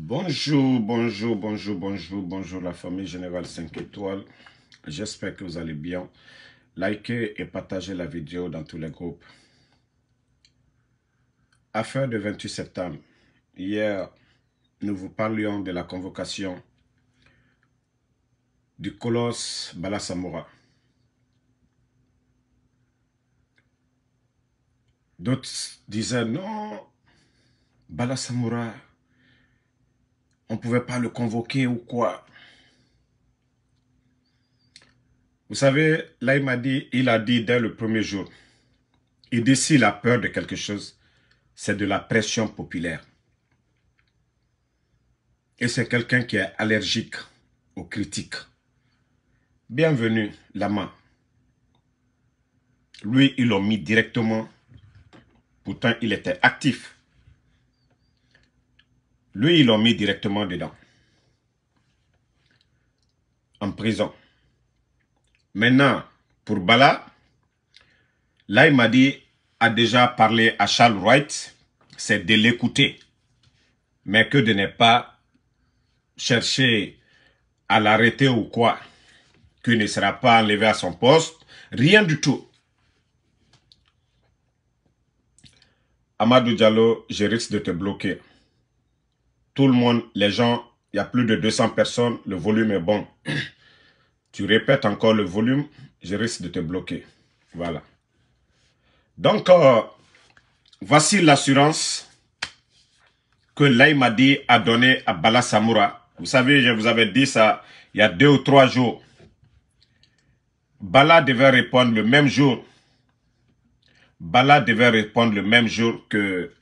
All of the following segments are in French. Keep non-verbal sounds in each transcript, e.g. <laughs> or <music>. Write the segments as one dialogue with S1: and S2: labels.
S1: Bonjour, bonjour, bonjour, bonjour, bonjour la famille Générale 5 étoiles. J'espère que vous allez bien. Likez et partagez la vidéo dans tous les groupes. Affaire de 28 septembre. Hier, nous vous parlions de la convocation du colosse Balasamura. D'autres disaient non, Balasamura on ne pouvait pas le convoquer ou quoi. Vous savez, là, il m'a dit, il a dit dès le premier jour, il dit s'il a peur de quelque chose, c'est de la pression populaire. Et c'est quelqu'un qui est allergique aux critiques. Bienvenue, Lama. Lui, il l'a mis directement. Pourtant, il était actif. Lui, ils l'ont mis directement dedans. En prison. Maintenant, pour Bala, là, il m'a dit, a déjà parlé à Charles Wright, c'est de l'écouter, mais que de ne pas chercher à l'arrêter ou quoi, qu'il ne sera pas enlevé à son poste, rien du tout. Amadou Diallo, je risque de te bloquer tout le monde, les gens, il y a plus de 200 personnes, le volume est bon. <clears throat> Tu répètes encore le volume, je risque de te bloquer. Voilà. Donc, euh, voici l'assurance que Laïmadi a donnée à Bala Samoura. Vous savez, je vous avais dit ça il y a deux ou trois jours. Bala devait répondre le même jour. Bala devait répondre le même jour que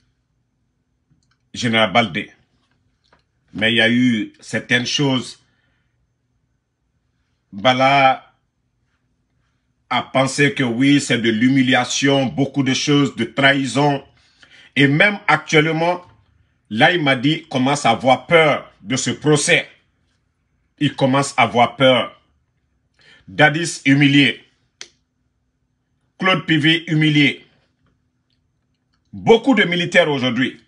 S1: Général Baldé mais il y a eu certaines choses. Bala a pensé que oui, c'est de l'humiliation, beaucoup de choses, de trahison. Et même actuellement, là, il m'a dit, commence à avoir peur de ce procès. Il commence à avoir peur. Dadis humilié. Claude Pivet humilié. Beaucoup de militaires aujourd'hui.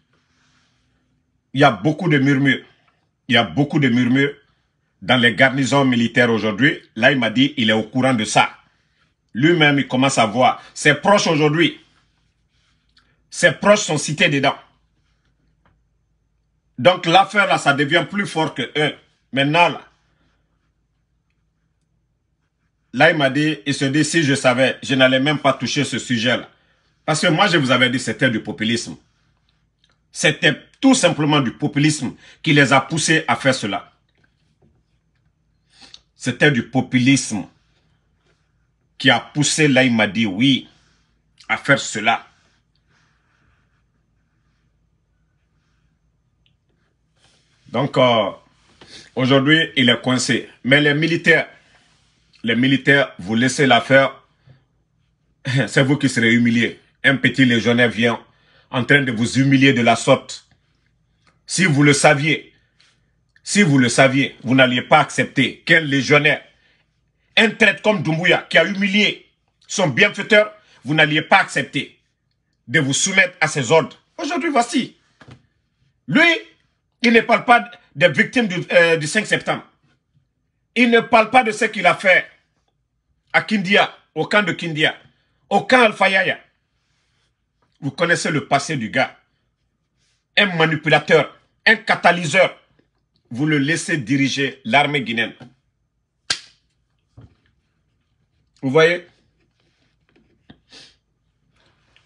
S1: Il y a beaucoup de murmures il y a beaucoup de murmures dans les garnisons militaires aujourd'hui. Là, il m'a dit, il est au courant de ça. Lui-même, il commence à voir. Ses proches aujourd'hui, ses proches sont cités dedans. Donc l'affaire là, ça devient plus fort que eux. Maintenant là, là il m'a dit, il se dit si je savais, je n'allais même pas toucher ce sujet là. Parce que moi je vous avais dit c'était du populisme. C'était tout simplement du populisme qui les a poussés à faire cela. C'était du populisme qui a poussé là, il m'a dit oui, à faire cela. Donc, euh, aujourd'hui, il est coincé. Mais les militaires, les militaires, vous laissez l'affaire, <laughs> c'est vous qui serez humiliés. Un petit légionnaire vient, en train de vous humilier de la sorte. Si vous le saviez, si vous le saviez, vous n'alliez pas accepter qu'un légionnaire, un traître comme Doumbouya qui a humilié son bienfaiteur, vous n'alliez pas accepter de vous soumettre à ses ordres. Aujourd'hui, voici. Lui, il ne parle pas des victimes du, euh, du 5 septembre. Il ne parle pas de ce qu'il a fait à Kindia, au camp de Kindia, au camp Al-Fayaya. Vous connaissez le passé du gars. Un manipulateur, un catalyseur. Vous le laissez diriger l'armée guinéenne. Vous voyez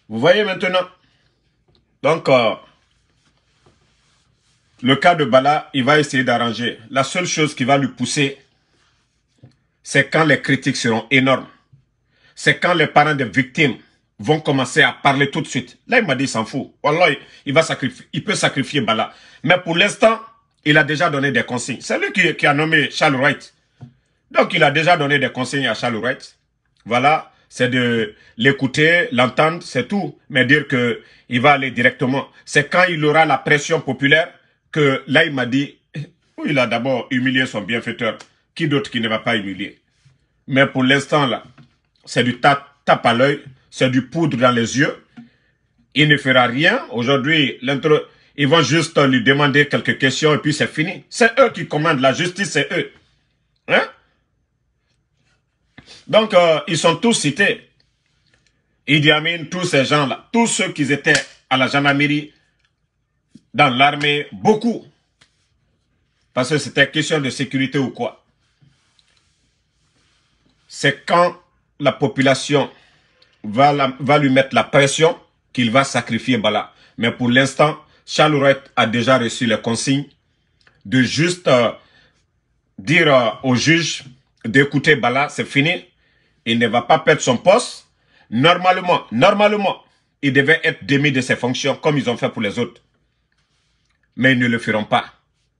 S1: Vous voyez maintenant Donc, euh, le cas de Bala, il va essayer d'arranger. La seule chose qui va lui pousser, c'est quand les critiques seront énormes. C'est quand les parents des victimes vont commencer à parler tout de suite. Là, il m'a dit, il s'en fout. il, va sacrifier, il peut sacrifier Bala. Mais pour l'instant, il a déjà donné des consignes. C'est lui qui, a nommé Charles Wright. Donc, il a déjà donné des consignes à Charles Wright. Voilà, c'est de l'écouter, l'entendre, c'est tout. Mais dire que il va aller directement. C'est quand il aura la pression populaire que là, il m'a dit, <laughs> il a d'abord humilié son bienfaiteur. Qui d'autre qui ne va pas humilier Mais pour l'instant, là, c'est du tape, tape à l'œil c'est du poudre dans les yeux. Il ne fera rien. Aujourd'hui, ils vont juste lui demander quelques questions et puis c'est fini. C'est eux qui commandent la justice, c'est eux. Hein? Donc, euh, ils sont tous cités. Idi Amin, tous ces gens-là, tous ceux qui étaient à la gendarmerie, dans l'armée, beaucoup. Parce que c'était question de sécurité ou quoi. C'est quand la population va, lui mettre la pression qu'il va sacrifier Bala. Mais pour l'instant, Charles a déjà reçu les consignes de juste euh, dire euh, au juge d'écouter Bala, c'est fini. Il ne va pas perdre son poste. Normalement, normalement, il devait être démis de ses fonctions comme ils ont fait pour les autres. Mais ils ne le feront pas.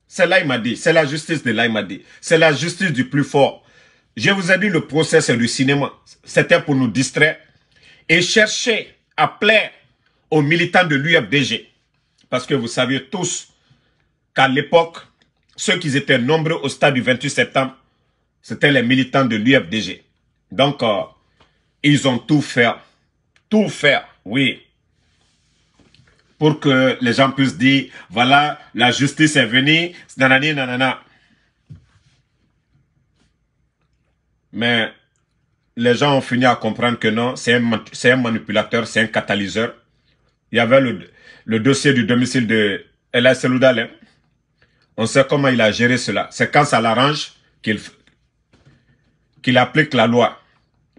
S1: C'est là, il m'a dit. C'est la justice de là, il m'a dit. C'est la justice du plus fort. Je vous ai dit, le procès, c'est le cinéma. C'était pour nous distraire et chercher à plaire aux militants de l'UFDG. Parce que vous savez tous qu'à l'époque, ceux qui étaient nombreux au stade du 28 septembre, c'était les militants de l'UFDG. Donc, euh, ils ont tout fait, tout fait, oui, pour que les gens puissent dire, voilà, la justice est venue, nanani, nanana. Mais les gens ont fini à comprendre que non, c'est un, un, manipulateur, c'est un catalyseur. Il y avait le, le dossier du domicile de El Seloudalem. On sait comment il a géré cela. C'est quand ça l'arrange qu'il qu'il applique la loi.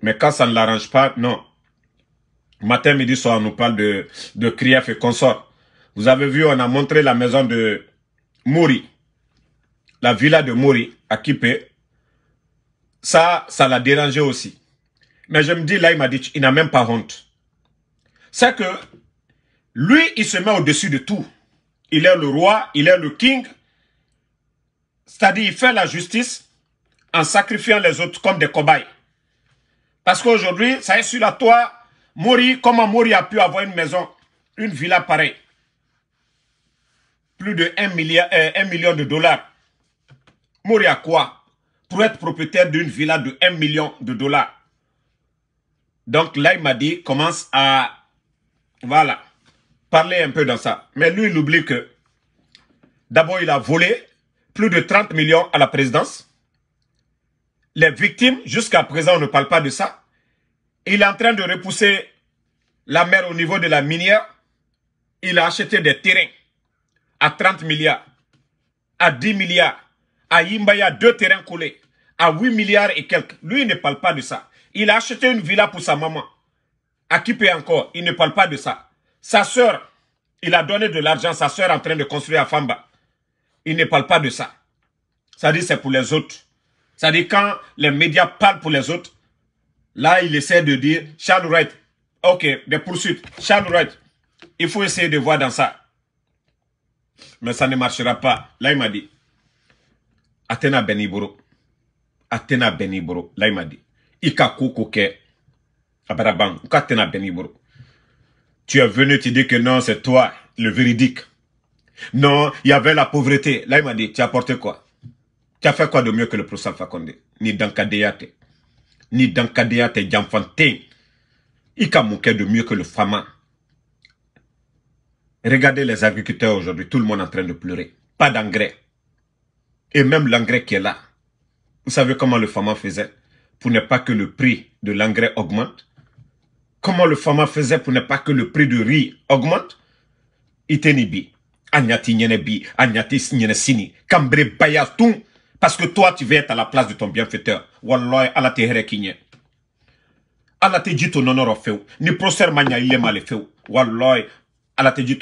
S1: Mais quand ça ne l'arrange pas, non. Matin, midi, soir, on nous parle de, de Krief et consort. Vous avez vu, on a montré la maison de Mouri, la villa de Mouri à Kipé. Ça, ça l'a dérangé aussi. Mais je me dis, là, il m'a dit, il n'a même pas honte. C'est que lui, il se met au-dessus de tout. Il est le roi, il est le king. C'est-à-dire, il fait la justice en sacrifiant les autres comme des cobayes. Parce qu'aujourd'hui, ça est sur la toit. Mori, comment Mori a pu avoir une maison, une villa pareille Plus de 1, milliard, euh, million de dollars. Mori a quoi Pour être propriétaire d'une villa de 1 million de dollars. Donc là, il m'a dit, commence à, voilà, parler un peu dans ça. Mais lui, il oublie que, d'abord, il a volé plus de 30 millions à la présidence. Les victimes, jusqu'à présent, on ne parle pas de ça. Il est en train de repousser la mer au niveau de la minière. Il a acheté des terrains à 30 milliards, à 10 milliards, à Yimbaya, deux terrains coulés, à 8 milliards et quelques. Lui, il ne parle pas de ça. Il a acheté une villa pour sa maman. À qui paye encore Il ne parle pas de ça. Sa sœur, il a donné de l'argent. Sa sœur en train de construire à Famba. Il ne parle pas de ça. Ça dit c'est pour les autres. Ça dit quand les médias parlent pour les autres, là, il essaie de dire, Charles Wright, ok, des poursuites. Charles Wright, il faut essayer de voir dans ça. Mais ça ne marchera pas. Là, il m'a dit, Athéna Beniboro. Athéna Beniboro. Là, il m'a dit. Ika tu es venu tu dis que non c'est toi le véridique non il y avait la pauvreté là il m'a dit tu as apporté quoi tu as fait quoi de mieux que le professeur Fakonde ni dans Kadeyate. ni dans Kadeyate, de mieux que le fama regardez les agriculteurs aujourd'hui tout le monde en train de pleurer pas d'engrais et même l'engrais qui est là vous savez comment le fama faisait pour ne pas que le prix de l'engrais augmente Comment le farmer faisait pour ne pas que le prix du riz augmente Itenibi, Agnati Nyenebi, Agnati Nyenesini, Kambre Bayatun, parce que toi tu veux être à la place de ton bienfaiteur. Wallahi, Allah te herekinye. Allah te dit feu. Ni proser mania il est feu. Wallahi, Allah te dit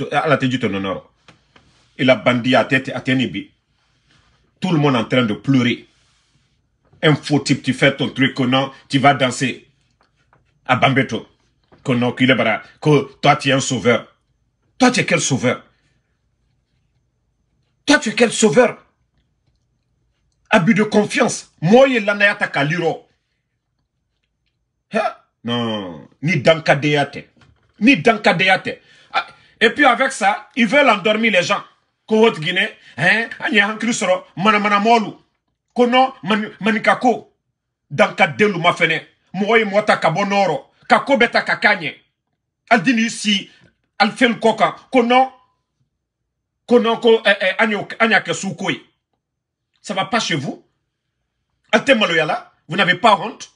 S1: Il a bandi à tête à Tout le monde en train de pleurer un faux type, tu fais ton truc, non, tu vas danser à Bambeto. bara que toi tu es un sauveur. Toi tu es quel sauveur Toi tu es quel sauveur Abus de confiance. Moi, il y a kaliro. Hein? Non, ni dankadeyate. Ni dankadeyate. Ah, et puis avec ça, ils veulent endormir les gens. haute Guinée, hein, soro mana Manamana Molou kono manikako danka delu mafene mɔgɔ ye mɔgɔ ta ka kakanye nɔɔrɔ ka si alifɛli ko eh, eh, ça va pas chez vous Al tɛ maloya vous n'avez pas honte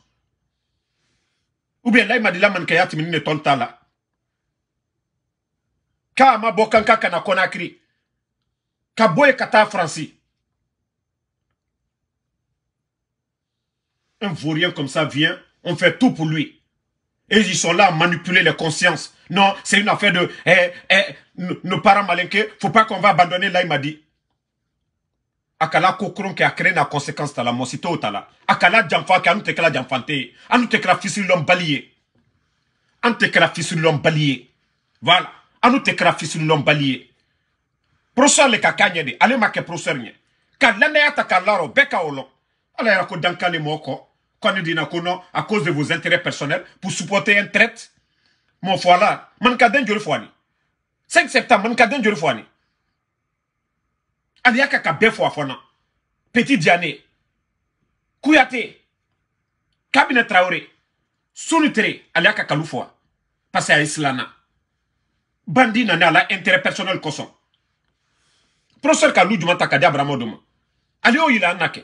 S1: ou bien là madila m'a dit là tɔn la k'a ma bokanka na konakri, ka kata kata Un vaurien comme ça vient, on fait tout pour lui. Et ils sont là à manipuler les consciences. Non, c'est une affaire de... Eh, eh, nos parents malinqués, faut pas qu'on va abandonner là, il m'a dit. akala kokron qui a créé la conséquence la la t'o tala akala janfa qui a nous kɛla A ye anu tɛ kɛra l'homme bali balier. voilà A nous la fisirilɔn l'homme ye professeur le kakanyé. k'a de ma ke professeur ɲɛ l'année a ta k'a dankale quand Kanudina Kono à cause de vos intérêts personnels pour supporter un traite. Mon voilà, mankaden jori foani. 5 septembre, mankaden jori foani. Alia kaka bien fois non Petit Diané. Kouyate. Cabinet Traoré. Solutere. alia kaka loufoua. Parce à Islana. Bandi nana la intérêt personnel koson. Professeur Kalou Jumanta Kadi Abramodouma. Aliyo il a naké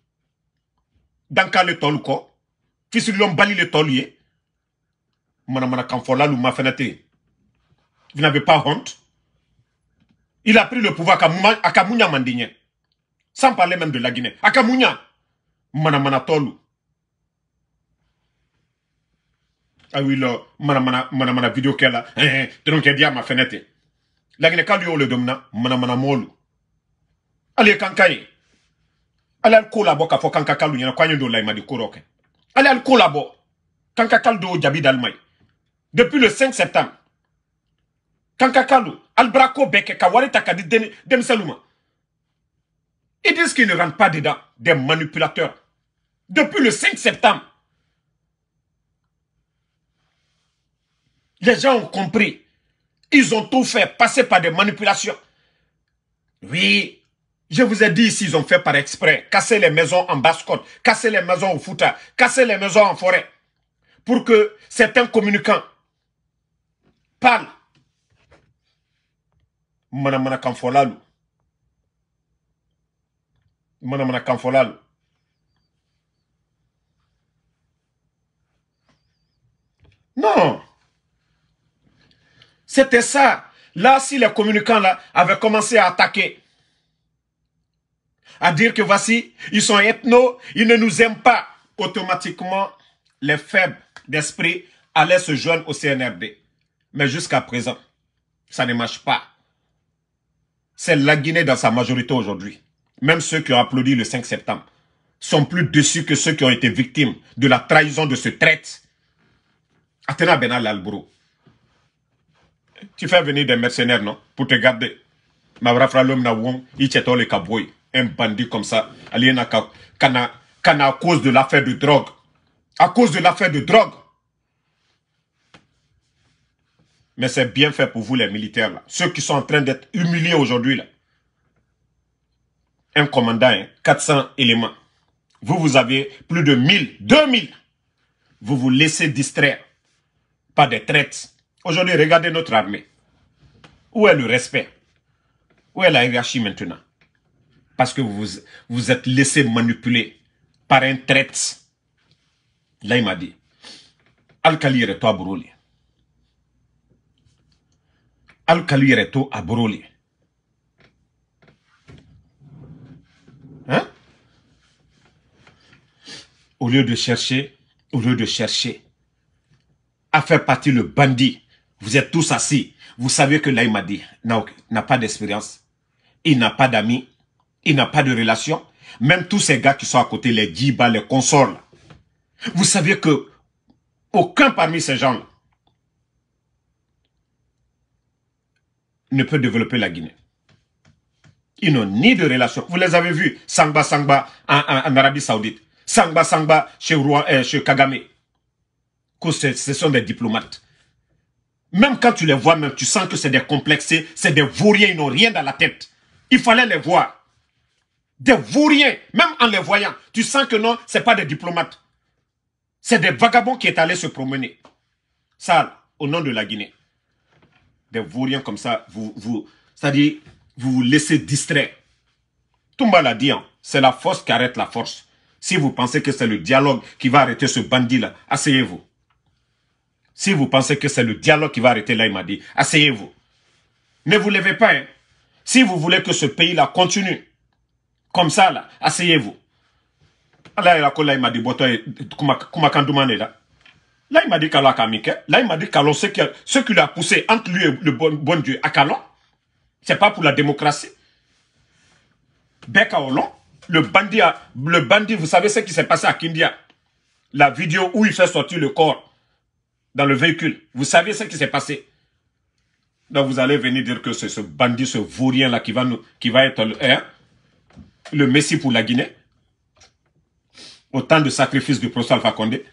S1: dankale tɔlu kɔ fisililɔnbali le tɔlu ye Mana ma fɛnɛ ma yen vous n'avez pas honte il a pris le pouvoir à Kamounya Mandigné, sans parler même de la Guinée. À Mana Mana Tolu. Ah oui, là, mana Manamana vidéo qu'elle là hein, donc elle dit ma fenêtre. La Guinée, quand le domna Mana Molu. Allez, Kankaye. Allez al ko labɔ k'a fɔ kalu ɲɛna k'an ye don layimadi al depuis le 5 septembre k'an albraco kalu alibara ko bɛɛ ka ils disent qu'ils ne rentrent pas dedans des manipulateurs depuis le 5 septembre les gens ont compris ils ont tout fait passer par des manipulations oui je vous ai dit s'ils ont fait par exprès. Casser les maisons en basse-côte, casser les maisons au Fouta, casser les maisons en forêt. Pour que certains communicants parlent. Non. C'était ça. Là, si les communicants là, avaient commencé à attaquer à dire que voici, ils sont ethnos, ils ne nous aiment pas, automatiquement, les faibles d'esprit allaient se joindre au CNRD. Mais jusqu'à présent, ça ne marche pas. C'est la Guinée dans sa majorité aujourd'hui. Même ceux qui ont applaudi le 5 septembre sont plus déçus que ceux qui ont été victimes de la trahison de ce traite. Athéna Benal Albro, tu fais venir des mercenaires, non Pour te garder. l'homme wong, un bandit comme ça, à cause de l'affaire de drogue. À cause de l'affaire de drogue. Mais c'est bien fait pour vous les militaires, ceux qui sont en train d'être humiliés aujourd'hui. là. Un commandant, 400 hein, éléments. Vous, vous avez plus de 1000, 2000. Vous vous laissez distraire par des traites. Aujourd'hui, regardez notre armée. Où est le respect Où est la hiérarchie maintenant parce que vous vous êtes laissé manipuler par un traite. Là, il m'a dit, Al-Kali est à Al-Kali est à hein? Au lieu de chercher, au lieu de chercher à faire partie le bandit, vous êtes tous assis. Vous savez que là, il m'a dit, n'a pas d'expérience, il n'a pas d'amis, il n'a pas de relation. Même tous ces gars qui sont à côté, les Djiba, les consorts, Vous savez que aucun parmi ces gens-là ne peut développer la Guinée. Ils n'ont ni de relation. Vous les avez vus, Sangba Sangba en, Arabie Saoudite, Sangba Sangba chez, euh, Kagame. ce, sont des diplomates. Même quand tu les vois, même tu sens que c'est des complexés, c'est des vauriens, ils n'ont rien dans la tête. Il fallait les voir des vauriens, même en les voyant, tu sens que non, c'est pas des diplomates. C'est des vagabonds qui est allés se promener. Ça, au nom de la Guinée. Des vauriens comme ça, vous, vous, c'est-à-dire, vous vous laissez distraire. Toumba l'a dit, hein, c'est la force qui arrête la force. Si vous pensez que c'est le dialogue qui va arrêter ce bandit-là, asseyez-vous. Si vous pensez que c'est le dialogue qui va arrêter là, il m'a dit, asseyez-vous. Ne vous levez pas. Hein. Si vous voulez que ce pays-là continue, comme ça, là. Asseyez-vous. Là, il m'a dit, quand là Là, il m'a dit Kamike. Là, il m'a dit Kalon ce qui, l'a poussé entre lui et le bon, Dieu, à c'est pas pour la démocratie. Beka le bandit, le vous savez ce qui s'est passé à Kindia La vidéo où il fait sortir le corps dans le véhicule. Vous savez ce qui s'est passé Donc, vous allez venir dire que c'est ce bandit, ce vaurien-là qui va nous, qui va être, le. Hein? le Messie pour la Guinée, au temps de sacrifice du professeur Alpha Condé,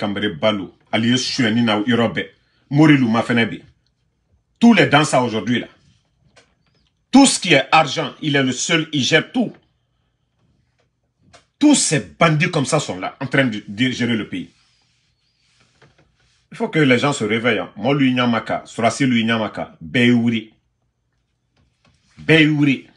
S1: Balou, Aliou Chouenina ou Irobe, Morilou Mafenebi, tous les danseurs aujourd'hui là, tout ce qui est argent, il est le seul, il gère tout. Tous ces bandits comme ça sont là, en train de gérer le pays. Il faut que les gens se réveillent. Hein. Molu Nyamaka, Nyamaka, Beyouri. Beyouri.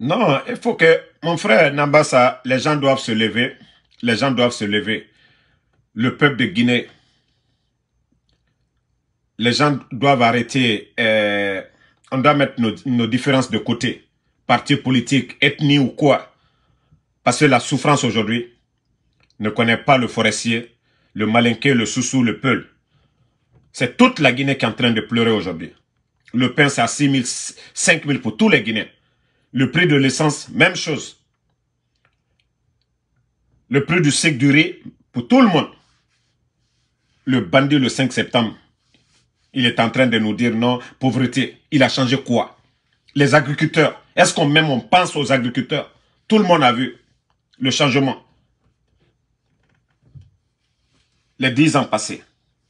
S1: Non, il faut que, mon frère Nambassa, les gens doivent se lever. Les gens doivent se lever. Le peuple de Guinée, les gens doivent arrêter. Euh, on doit mettre nos, différences de côté. Parti politique, ethnie ou quoi. Parce que la souffrance aujourd'hui ne connaît pas le forestier, le malinqué, le soussou, le peul. C'est toute la Guinée qui est en train de pleurer aujourd'hui. Le pain, c'est à 6 000, 5 000 pour tous les Guinéens. Le prix de l'essence, même chose. Le prix du sec riz, pour tout le monde. Le bandit le 5 septembre, il est en train de nous dire non, pauvreté, il a changé quoi Les agriculteurs, est-ce qu'on même on pense aux agriculteurs Tout le monde a vu le changement. Les 10 ans passés,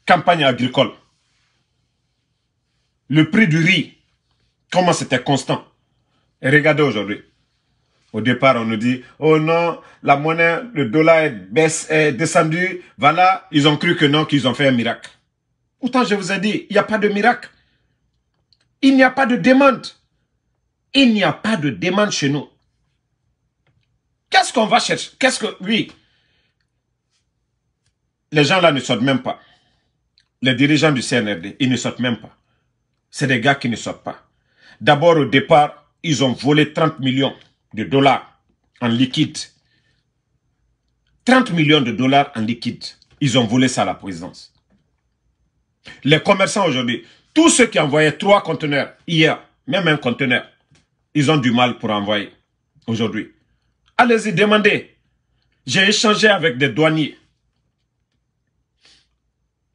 S1: campagne agricole, le prix du riz, comment c'était constant regardez aujourd'hui. Au départ, on nous dit, oh non, la monnaie, le dollar est, est descendu. Voilà, ils ont cru que non, qu'ils ont fait un miracle. Pourtant, je vous ai dit, il n'y a pas de miracle. Il n'y a pas de demande. Il n'y a pas de demande chez nous. Qu'est-ce qu'on va chercher Qu'est-ce que... Oui. Les gens là ne sortent même pas. Les dirigeants du CNRD, ils ne sortent même pas. C'est des gars qui ne sortent pas. D'abord, au départ, ils ont volé 30 millions de dollars en liquide. 30 millions de dollars en liquide. Ils ont volé ça à la présidence. Les commerçants aujourd'hui, tous ceux qui envoyaient trois conteneurs hier, même un conteneur, ils ont du mal pour envoyer aujourd'hui. Allez-y, demandez. J'ai échangé avec des douaniers.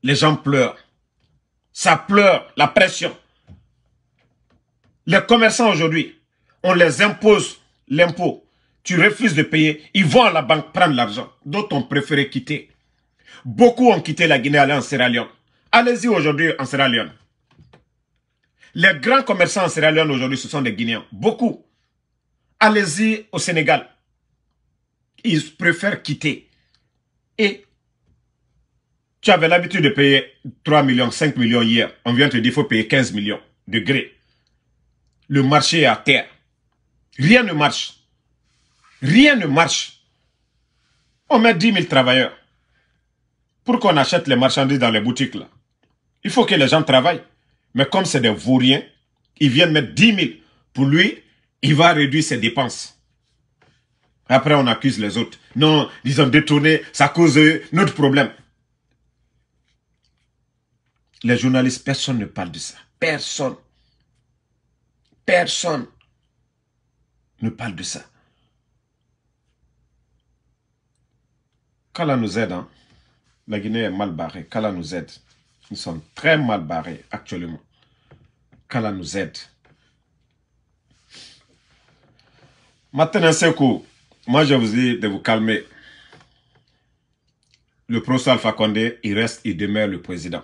S1: Les gens pleurent. Ça pleure, la pression. Les commerçants aujourd'hui, on les impose l'impôt. Tu refuses de payer, ils vont à la banque prendre l'argent. D'autres ont préféré quitter. Beaucoup ont quitté la Guinée aller en Sierra Leone. Allez-y aujourd'hui en Sierra Leone. Les grands commerçants en Sierra Leone aujourd'hui, ce sont des Guinéens. Beaucoup. Allez-y au Sénégal. Ils préfèrent quitter. Et tu avais l'habitude de payer 3 millions, 5 millions hier. On vient te dire qu'il faut payer 15 millions de gré le marché est à terre. Rien ne marche. Rien ne marche. On met 10 000 travailleurs pour qu'on achète les marchandises dans les boutiques. là. Il faut que les gens travaillent. Mais comme c'est des vauriens, ils viennent mettre 10 000. Pour lui, il va réduire ses dépenses. Après, on accuse les autres. Non, ils ont détourné, ça cause notre problème. Les journalistes, personne ne parle de ça. Personne. Personne ne parle de ça. Kala nous aide. Hein. La Guinée est mal barrée. Kala nous aide. Nous sommes très mal barrés actuellement. Kala nous aide. Maintenant, c'est quoi moi je vous dis de vous calmer. Le professeur Alpha Condé, il reste, il demeure le président.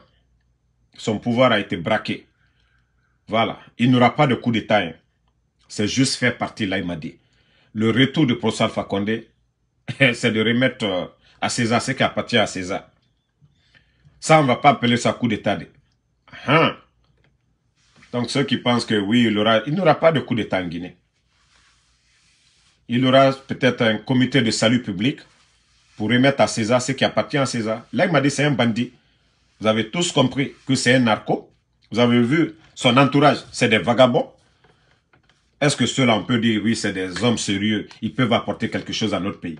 S1: Son pouvoir a été braqué. Voilà, il n'y aura pas de coup d'État. Hein. C'est juste faire partie là, il m'a dit. Le retour de professeur Fakonde, <laughs> c'est de remettre euh, à César ce qui appartient à César. Ça, on ne va pas appeler ça coup d'État. Hein? Donc ceux qui pensent que oui, il n'y aura, il aura pas de coup d'État en Guinée. Il aura peut-être un comité de salut public pour remettre à César ce qui appartient à César. Là, il m'a dit c'est un bandit. Vous avez tous compris que c'est un narco vous avez vu, son entourage, c'est des vagabonds. Est-ce que cela, on peut dire, oui, c'est des hommes sérieux, ils peuvent apporter quelque chose à notre pays